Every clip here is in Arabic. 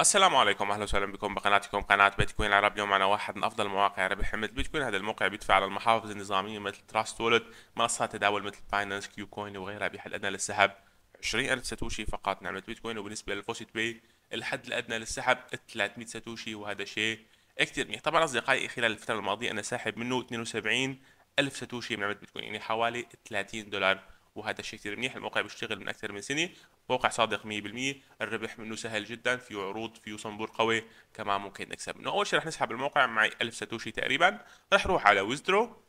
السلام عليكم اهلا وسهلا بكم بقناتكم قناه بيتكوين العرب اليوم معنا واحد من افضل مواقع ربح حمله بيتكوين هذا الموقع بيدفع على المحافظ النظاميه مثل تراست وولت منصات تداول مثل باينانس كيو كوين وغيرها بحد ادنى للسحب 20000 ساتوشي فقط نعمه بيتكوين وبالنسبه للفوسيت باي الحد الادنى للسحب 300 ساتوشي وهذا شيء كثير منيح طبعا اصدقائي خلال الفتره الماضيه انا ساحب منه 72 الف ساتوشي من عمله بيتكوين يعني حوالي 30 دولار وهذا الشيء كثير منيح الموقع بيشتغل من اكثر من سنه موقع صادق 100% الربح منه سهل جدا فيه عروض فيه صنبور قوي كمان ممكن نكسب منه اول شيء رح نسحب الموقع معي 1000 ساتوشي تقريبا رح اروح على ويزدرو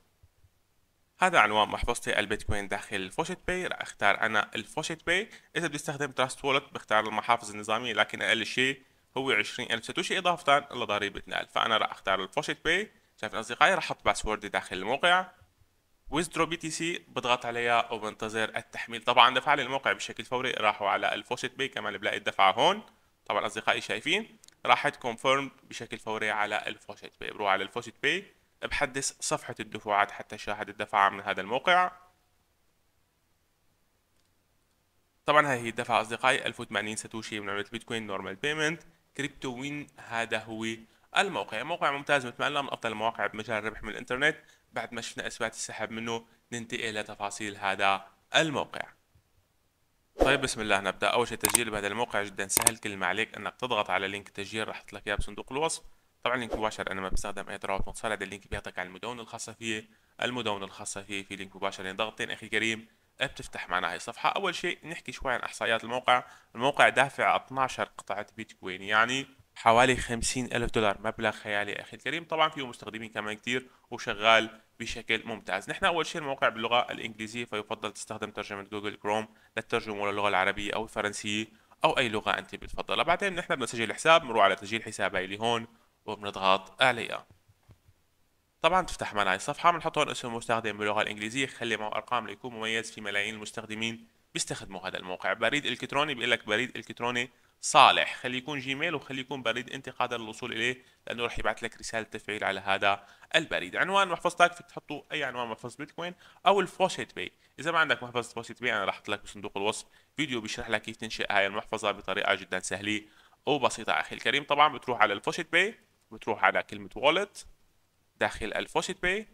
هذا عنوان محفظتي البيتكوين داخل الفوشت باي رح اختار انا الفوشت باي اذا بدي استخدم تراست وولت بختار المحافظ النظاميه لكن اقل شيء هو 20000 ساتوشي اضافه لضريبه نقل فانا رح اختار الفوشت باي شايف اصدقائي رح احط باسوردي داخل الموقع ويزدرو بي تي سي بضغط عليها وبنتظر التحميل طبعا دفع لي الموقع بشكل فوري راحوا على الفوشت بي كمان بلاقي الدفعه هون طبعا اصدقائي شايفين راحت كونفيرم بشكل فوري على الفوشت بي بروح على الفوشت بي بحدث صفحه الدفعات حتى شاهد الدفعه من هذا الموقع طبعا هاي هي الدفعه اصدقائي 1080 ساتوشي من عمله البيتكوين نورمال بيمنت كريبتو وين هذا هو الموقع يعني موقع ممتاز مثل ما قلنا من افضل المواقع بمجال الربح من الانترنت بعد ما شفنا اثبات السحب منه ننتقل لتفاصيل هذا الموقع طيب بسم الله نبدا اول شيء التسجيل بهذا الموقع جدا سهل كل ما عليك انك تضغط على لينك التسجيل راح لك اياه بصندوق الوصف طبعا لينك مباشر انا ما بستخدم اي ترابط متصل هذا اللينك بيعطيك على المدونه الخاصه فيه المدونه الخاصه فيه في لينك مباشر يعني ضغطتين اخي كريم بتفتح معنا هاي الصفحه اول شيء نحكي شوي عن احصائيات الموقع الموقع دافع 12 قطعه بيتكوين يعني حوالي 50 ألف دولار مبلغ خيالي أخي الكريم طبعا فيه مستخدمين كمان كتير وشغال بشكل ممتاز نحن أول شيء الموقع باللغة الإنجليزية فيفضل تستخدم ترجمة جوجل كروم للترجمة للغة العربية أو الفرنسية أو أي لغة أنت بتفضلها بعدين نحن بنسجل الحساب بنروح على تسجيل حساب هي هون وبنضغط عليها طبعا تفتح معنا الصفحة بنحط هون اسم المستخدم باللغة الإنجليزية خلي معه أرقام ليكون مميز في ملايين المستخدمين بيستخدموا هذا الموقع بريد الكتروني بيقول لك بريد الكتروني صالح خلي يكون جيميل وخلي يكون بريد انت قادر للوصول اليه لانه راح يبعث لك رساله تفعيل على هذا البريد عنوان محفظتك فيك تحطوا اي عنوان محفظه بيتكوين او الفوشيت باي اذا ما عندك محفظه فوشيت باي انا راح احط لك بصندوق الوصف فيديو بيشرح لك كيف تنشئ هاي المحفظه بطريقه جدا سهله وبسيطه اخي الكريم طبعا بتروح على الفوشيت باي بتروح على كلمه والت داخل الفوشيت باي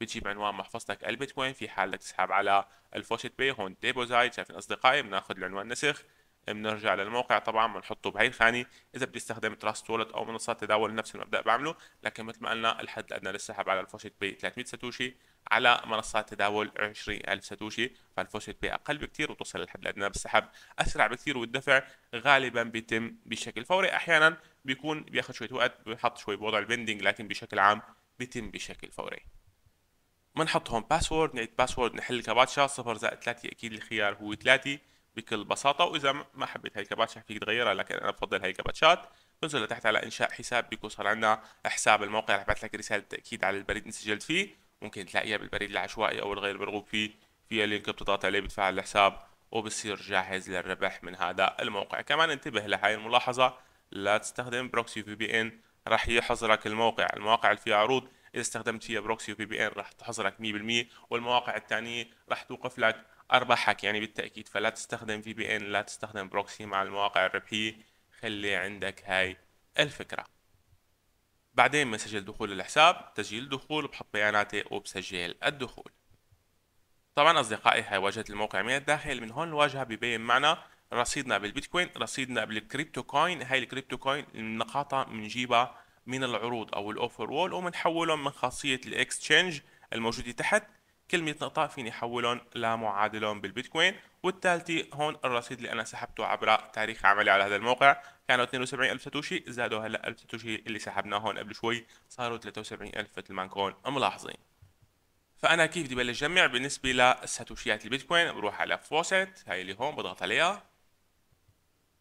بتجيب عنوان محفظتك البيتكوين في حال بدك تسحب على الفوشيت باي هون ديبوزايت شايفين اصدقائي بناخذ العنوان نسخ بنرجع للموقع طبعا بنحطه بهي الخانه اذا بدي استخدم تراست وولت او منصات تداول نفس المبدا بعمله لكن مثل ما قلنا الحد الادنى للسحب على الفوشيت بي 300 ساتوشي على منصات تداول 20000 ساتوشي فالفوشيت بي اقل بكثير وتوصل للحد الادنى بالسحب اسرع بكثير والدفع غالبا بيتم بشكل فوري احيانا بيكون بياخذ شويه وقت بيحط شوي بوضع البندنج لكن بشكل عام بيتم بشكل فوري بنحط هون باسورد نعيد باسورد نحل كباتشا 0 زائد 3 اكيد الخيار هو 3 بكل بساطه واذا ما حبيت هاي الكباتشات فيك تغيرها لكن انا بفضل هاي الكباتشات بنزل لتحت على انشاء حساب بيكون صار عندنا حساب الموقع رح ابعث لك رساله تاكيد على البريد اللي سجلت فيه ممكن تلاقيها بالبريد العشوائي او الغير مرغوب فيه فيها لينك بتضغط عليه بتفعل الحساب وبصير جاهز للربح من هذا الموقع كمان انتبه لهي الملاحظه لا تستخدم بروكسي في بي ان رح يحظرك الموقع المواقع اللي فيها عروض اذا استخدمت فيها بروكسي وفي بي ان راح تحظرك 100% والمواقع الثانيه راح توقف لك أرباحك يعني بالتأكيد فلا تستخدم في بي إن لا تستخدم بروكسي مع المواقع الربحية خلي عندك هاي الفكرة بعدين مسج دخول الحساب تسجيل دخول بحط بياناتي وبسجل الدخول طبعا أصدقائي هاي واجهة الموقع من الداخل من هون الواجهة ببين معنا رصيدنا بالبيتكوين رصيدنا بالكريبتو كوين هاي الكريبتو كوين النقاطة بنجيبها من العروض او الاوفر وول وبنحولهم من خاصية الاكستشينج الموجودة تحت كل 100 نقطة فيني حولهم لمعادلهم بالبيتكوين والثالثة هون الرصيد اللي أنا سحبته عبر تاريخ عملي على هذا الموقع كانوا 72000 ساتوشي زادوا هلا 1000 ساتوشي اللي سحبناه هون قبل شوي صاروا 73000 مثل ما نكون ملاحظين فأنا كيف بدي بلش جمع بالنسبة لساتوشيات البيتكوين بروح على فوسيت هاي اللي هون بضغط عليها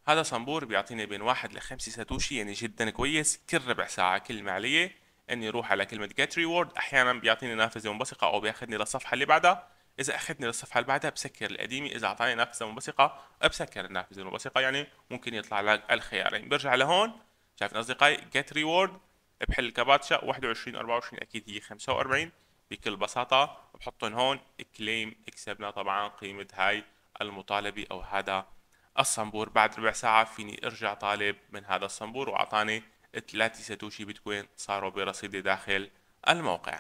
هذا صنبور بيعطيني بين واحد لخمسة ساتوشي يعني جدا كويس كل ربع ساعة كل معلية اني اروح على كلمه get reward احيانا بيعطيني نافذه منبثقه او بياخذني للصفحه اللي بعدها اذا اخذني للصفحه اللي بعدها بسكر القديمه اذا اعطاني نافذه منبثقه بسكر النافذه المنبثقه يعني ممكن يطلع لك الخيارين برجع لهون شايفين اصدقائي get reward بحل الكباتشا 21 24 اكيد هي 45 بكل بساطه بحطهم هون كليم اكسبنا طبعا قيمه هاي المطالبه او هذا الصنبور بعد ربع ساعه فيني ارجع طالب من هذا الصنبور واعطاني التلاتي ساتوشي بيتكوين صاروا برصيدي داخل الموقع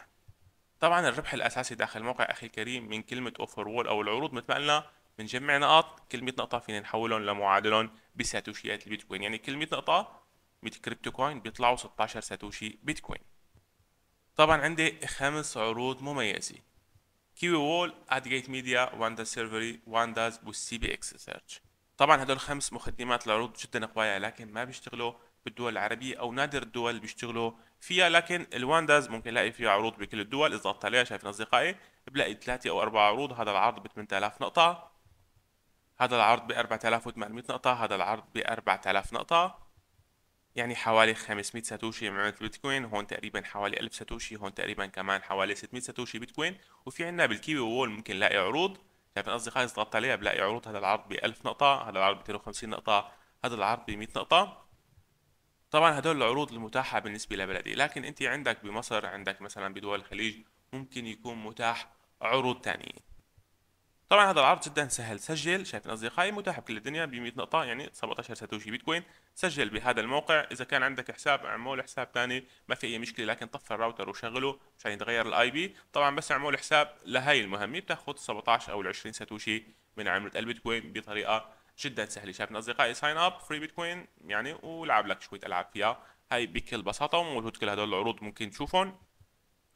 طبعا الربح الاساسي داخل الموقع اخي الكريم من كلمه اوفر وول او العروض مثل ما قلنا بنجمع نقاط 100 نقطه فينا نحولهم لمعادلهم بساتوشيات البيتكوين يعني كل 100 نقطه 100 كريبتو كوين بيطلعوا 16 ساتوشي بيتكوين طبعا عندي خمس عروض مميزه كيوي وول اد جيت ميديا واندا سيرفري وانداز والسي بي اكس سيرش طبعا هدول خمس مقدمات العروض جدا قوية لكن ما بيشتغلوا بالدول العربيه او نادر الدول اللي بيشتغلوا فيها لكن الوانداز ممكن الاقي فيها عروض بكل الدول اذا ضغطت عليها شايفين اصدقائي بلاقي ثلاثه او اربع عروض هذا العرض ب 8000 نقطه هذا العرض ب 4800 نقطه هذا العرض ب 4000 نقطه يعني حوالي 500 ساتوشي من البيتكوين هون تقريبا حوالي 1000 ساتوشي هون تقريبا كمان حوالي 600 ساتوشي بيتكوين وفي عندنا بالكيوي وول ممكن نلاقي عروض شايفين اصدقائي اذا ضغطت عليها بلاقي عروض هذا العرض ب 1000 نقطه هذا العرض ب 250 نقطه هذا العرض ب 100 نقطه طبعا هدول العروض المتاحة بالنسبة لبلدي لكن انت عندك بمصر عندك مثلا بدول الخليج ممكن يكون متاح عروض تانية طبعا هذا العرض جدا سهل سجل شايفين اصدقائي متاح بكل الدنيا ب 100 نقطة يعني 17 ساتوشي بيتكوين سجل بهذا الموقع اذا كان عندك حساب اعمل حساب ثاني ما في اي مشكلة لكن طفي الراوتر وشغله مشان يتغير الاي بي طبعا بس اعمل حساب لهي المهمة بتاخذ 17 او 20 ساتوشي من عملة البيتكوين بطريقة جدا سهله شايف اصدقائي ساين اب فري بيتكوين يعني ولعب لك شويه العاب فيها هاي بكل بساطه وموجود كل هدول العروض ممكن تشوفهم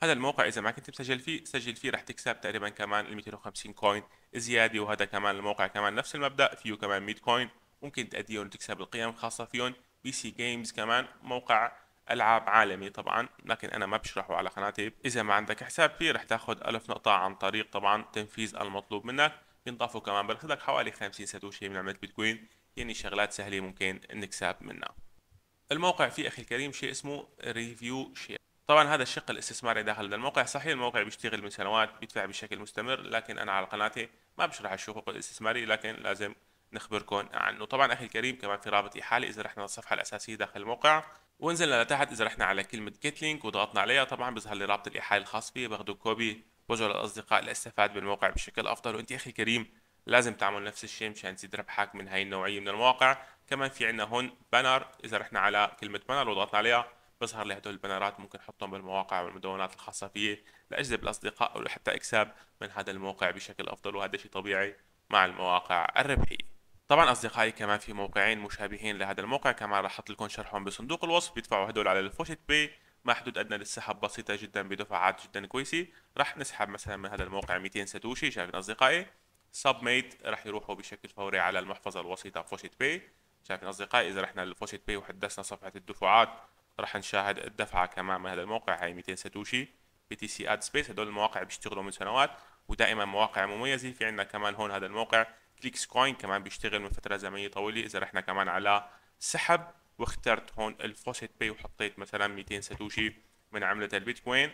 هذا الموقع اذا ما كنت مسجل فيه سجل فيه رح تكسب تقريبا كمان ال 250 كوين زياده وهذا كمان الموقع كمان نفس المبدا فيه كمان 100 كوين ممكن تأديهم وتكسب القيم الخاصه فيهم بي سي جيمز كمان موقع العاب عالمي طبعا لكن انا ما بشرحه على قناتي اذا ما عندك حساب فيه رح تاخذ 1000 نقطه عن طريق طبعا تنفيذ المطلوب منك بينضافوا كمان بناخذ لك حوالي 50 ساتوشي من عمله بيتكوين يعني شغلات سهله ممكن نكسب منها الموقع فيه اخي الكريم شيء اسمه ريفيو شير طبعا هذا الشق الاستثماري داخل الموقع صحيح الموقع بيشتغل من سنوات بيدفع بشكل مستمر لكن انا على قناتي ما بشرح الشقوق الاستثماري لكن لازم نخبركم عنه طبعا اخي الكريم كمان في رابط احاله اذا رحنا للصفحه الاساسيه داخل الموقع ونزلنا لتحت اذا رحنا على كلمه جيت لينك وضغطنا عليها طبعا بيظهر لي رابط الاحاله الخاص فيه باخده كوبي وجه للاصدقاء لأستفاد بالموقع بشكل أفضل وأنت أخي كريم لازم تعمل نفس الشيء مشان تزيد ربحك من هاي النوعية من المواقع كمان في عندنا هون بانر إذا رحنا على كلمة بانر وضغطنا عليها بظهر لي هدول البانرات ممكن نحطهم بالمواقع والمدونات الخاصة فيه لأجذب الأصدقاء أو حتى اكسب من هذا الموقع بشكل أفضل وهذا شيء طبيعي مع المواقع الربحية طبعا اصدقائي كمان في موقعين مشابهين لهذا الموقع كمان راح احط لكم شرحهم بصندوق الوصف بيدفعوا هدول على الفوشت باي مع حدود ادنى للسحب بسيطه جدا بدفعات جدا كويسه راح نسحب مثلا من هذا الموقع 200 ساتوشي شايفين اصدقائي سبميت ميت راح يروحوا بشكل فوري على المحفظه الوسيطه فوشيت باي شايفين اصدقائي اذا رحنا لفوشيت باي وحدثنا صفحه الدفعات راح نشاهد الدفعه كمان من هذا الموقع هاي 200 ساتوشي بي تي سي اد سبيس هدول المواقع بيشتغلوا من سنوات ودائما مواقع مميزه في عندنا كمان هون هذا الموقع كليكس كوين كمان بيشتغل من فتره زمنيه طويله اذا رحنا كمان على سحب واخترت هون الفوسيت باي وحطيت مثلا 200 ساتوشي من عمله البيتكوين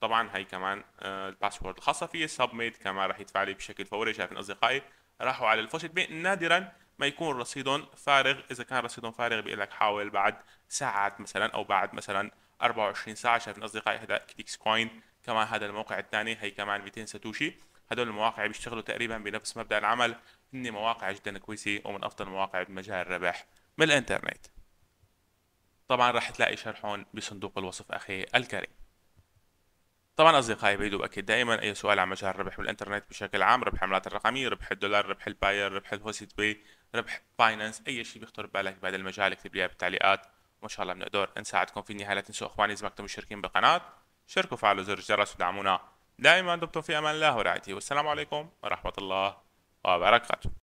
طبعا هي كمان آه، الباسورد الخاصه فيه سبميت كمان راح يدفع لي بشكل فوري شايفين اصدقائي راحوا على الفوسيت باي نادرا ما يكون رصيدهم فارغ اذا كان رصيدهم فارغ بيقول لك حاول بعد ساعات مثلا او بعد مثلا 24 ساعه شايفين اصدقائي هذا كليكس كوين كمان هذا الموقع الثاني هي كمان 200 ساتوشي هدول المواقع بيشتغلوا تقريبا بنفس مبدا العمل هن مواقع جدا كويسه ومن افضل المواقع بمجال الربح من الانترنت طبعا راح تلاقي شرحهم بصندوق الوصف اخي الكريم طبعا اصدقائي بعيد اكيد دائما اي سؤال عن مجال الربح بالانترنت بشكل عام ربح العملات الرقميه ربح الدولار ربح الباير ربح الهوست بي ربح باينانس اي شيء بيخطر ببالك بهذا المجال اكتب لي بالتعليقات وان شاء الله بنقدر نساعدكم في النهايه لا تنسوا اخواني اذا ما كنتم مشتركين بالقناه شاركوا فعلوا زر الجرس ودعمونا دائما دمتم في امان الله ورعايته والسلام عليكم ورحمه الله وبركاته